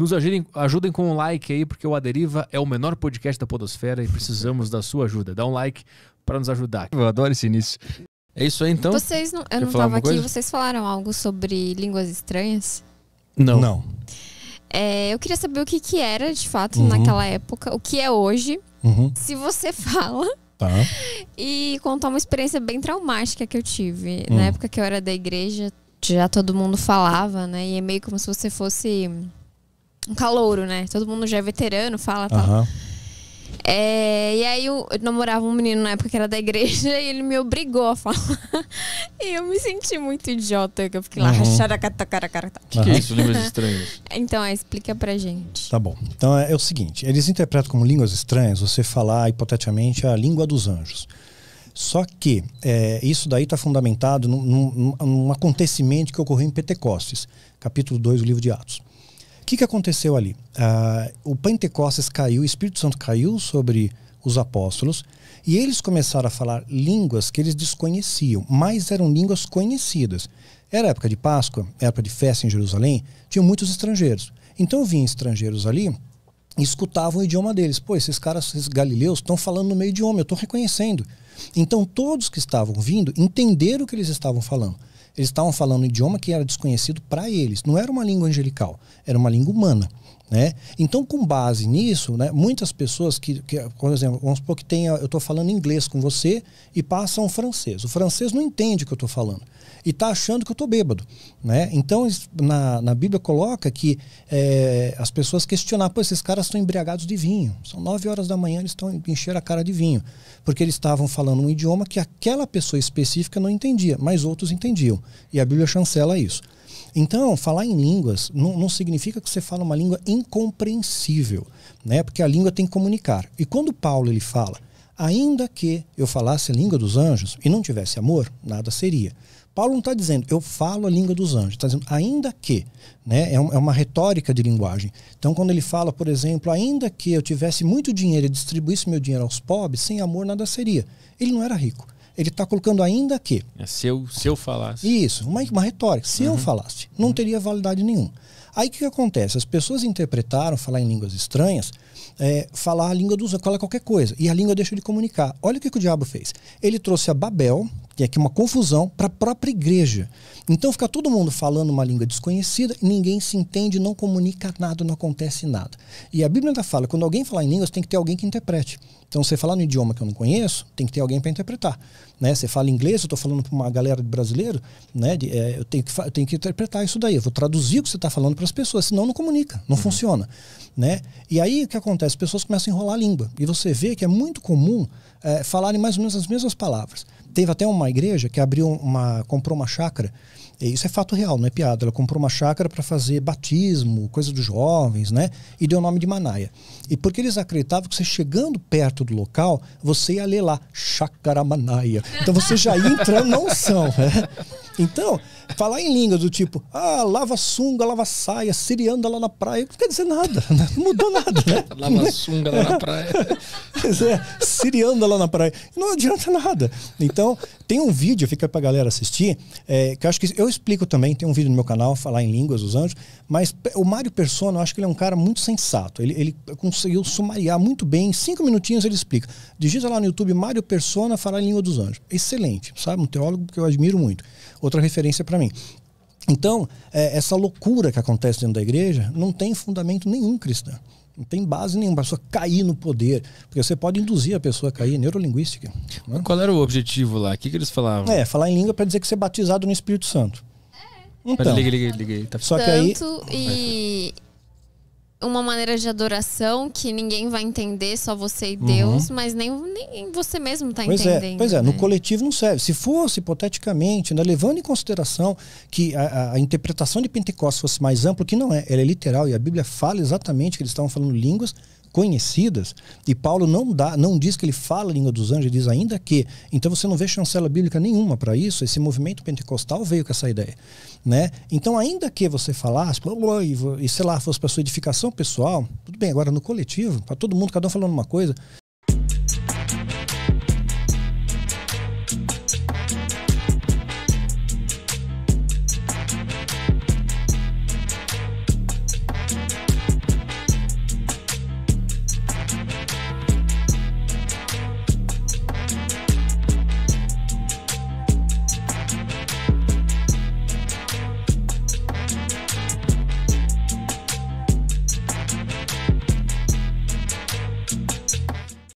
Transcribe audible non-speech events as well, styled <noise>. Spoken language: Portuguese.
Nos ajudem, ajudem com um like aí, porque o Aderiva é o menor podcast da Podosfera e precisamos da sua ajuda. Dá um like para nos ajudar. Eu adoro esse início. É isso aí, então. Vocês não, eu não tava aqui, coisa? vocês falaram algo sobre línguas estranhas? Não. Não. É, eu queria saber o que, que era de fato uhum. naquela época, o que é hoje, uhum. se você <laughs> fala. Tá. E contar uma experiência bem traumática que eu tive. Uhum. Na hum. época que eu era da igreja, já todo mundo falava, né? E é meio como se você fosse um calouro, né? Todo mundo já é veterano, fala tal. Uhum. É, e aí eu, eu, namorava um menino na época que era da igreja <laughs> e ele me obrigou a falar. <laughs> e eu me senti muito idiota, que eu fiquei lá rachada, uhum. O que é isso, línguas estranhas? <laughs> Então, é, explica pra gente. Tá bom. Então é, é, o seguinte: eles interpretam como línguas estranhas você falar hipoteticamente a língua dos anjos. Só que é, isso daí está fundamentado num, num, num acontecimento que ocorreu em Pentecostes, capítulo 2 do livro de Atos. O que, que aconteceu ali? Ah, o Pentecostes caiu, o Espírito Santo caiu sobre os apóstolos e eles começaram a falar línguas que eles desconheciam, mas eram línguas conhecidas. Era época de Páscoa, época de festa em Jerusalém, tinha muitos estrangeiros. Então vinham estrangeiros ali e escutavam o idioma deles. Pô, esses caras, esses galileus, estão falando no de idioma, eu estou reconhecendo. Então todos que estavam vindo entenderam o que eles estavam falando. Eles estavam falando um idioma que era desconhecido para eles. Não era uma língua angelical, era uma língua humana. Né? Então, com base nisso, né, muitas pessoas que, que, por exemplo, vamos supor que tenha, eu estou falando inglês com você e passam um francês. O francês não entende o que eu estou falando e está achando que eu estou bêbado. Né? Então, na, na Bíblia coloca que é, as pessoas questionar, pô, esses caras estão embriagados de vinho. São nove horas da manhã, eles estão encher a cara de vinho. Porque eles estavam falando um idioma que aquela pessoa específica não entendia, mas outros entendiam. E a Bíblia chancela isso. Então, falar em línguas não, não significa que você fala uma língua incompreensível, né? Porque a língua tem que comunicar. E quando Paulo ele fala, ainda que eu falasse a língua dos anjos e não tivesse amor, nada seria. Paulo não está dizendo, eu falo a língua dos anjos, está dizendo, ainda que. Né? É, é, uma retórica de linguagem. Então, quando ele fala, por exemplo, ainda que eu tivesse muito dinheiro e distribuísse meu dinheiro aos pobres, sem amor nada seria. Ele não era rico. Ele está colocando ainda que. É, se, eu, se eu falasse. Isso, uma, uma retórica. Se uhum. eu falasse, não uhum. teria validade nenhuma. Aí o que, que, acontece? As pessoas interpretaram falar em línguas estranhas, é, falar a língua dos outros, qualquer coisa. E a língua deixa de comunicar. Olha o que, que o diabo fez. Ele trouxe a Babel, que é que uma confusão para a própria igreja. Então fica todo mundo falando uma língua desconhecida, ninguém se entende, não comunica nada, não acontece nada. E a Bíblia ainda fala, quando alguém falar em línguas, tem que ter alguém que interprete. Então você falar no idioma que eu não conheço, tem que ter alguém para interpretar. Né? Você fala inglês, eu estou falando para uma galera de brasileiro, né? De, é, eu, tenho que, eu tenho que interpretar isso daí, eu vou traduzir o que você está falando para as pessoas, senão não comunica, não uhum. funciona. Né? E aí o que acontece? As pessoas começam a enrolar a língua. E você vê que é muito comum é, falarem mais ou menos as mesmas palavras. Teve até uma igreja que abriu uma. comprou uma chácara. Isso é fato real, não é piada. Ela comprou uma chácara para fazer batismo, coisa dos jovens, né? E deu o nome de Manaia. E porque eles acreditavam que você chegando perto do local, você ia ler lá, Chácara Manaia. Então você já ia entrando não são né? Então, falar em línguas do tipo, ah, lava sunga, lava saia, sirianda lá na praia, não quer dizer nada, né? não mudou nada, né? <laughs> lava né? sunga lá na é. praia. é, <laughs> sirianda lá na praia, não adianta nada. Então, tem um vídeo, fica pra galera assistir, é, que eu acho que eu explico também, tem um vídeo no meu canal, falar em línguas dos anjos, mas o Mário Persona, eu acho que ele é um cara muito sensato, ele, ele conseguiu sumariar muito bem, em cinco minutinhos ele explica. Digita lá no YouTube, Mário Persona, falar em língua dos anjos. Excelente, sabe? Um teólogo que eu admiro muito. O outra referência para mim. Então, é, essa loucura que acontece dentro da igreja não tem fundamento nenhum cristão. Não tem base nenhuma. A pessoa cair no poder. Porque você pode induzir a pessoa a cair. Neurolinguística. Né? Qual era o objetivo lá? O que, que eles falavam? É, falar em língua para dizer que você é batizado no Espírito Santo. Então, Pera, liga, liguei, liguei. Tá... Só que aí. e uma maneira de adoração que ninguém vai entender, só você e Deus, uhum. mas nem, nem você mesmo está entendendo. É, pois é, é né? no coletivo não serve. Se fosse, hipoteticamente, né, levando em consideração que a, a, interpretação de Pentecostes fosse mais ampla, que não é, ela é literal e a Bíblia fala exatamente que eles estavam falando línguas conhecidas, e Paulo não, dá, não diz que ele fala a língua dos anjos, ele diz ainda que. Então você não vê chancela bíblica nenhuma para isso, esse movimento pentecostal veio com essa ideia. Né? Então, ainda que você falasse, e sei lá, fosse para sua edificação pessoal, tudo bem, agora no coletivo, para todo mundo, cada um falando uma coisa,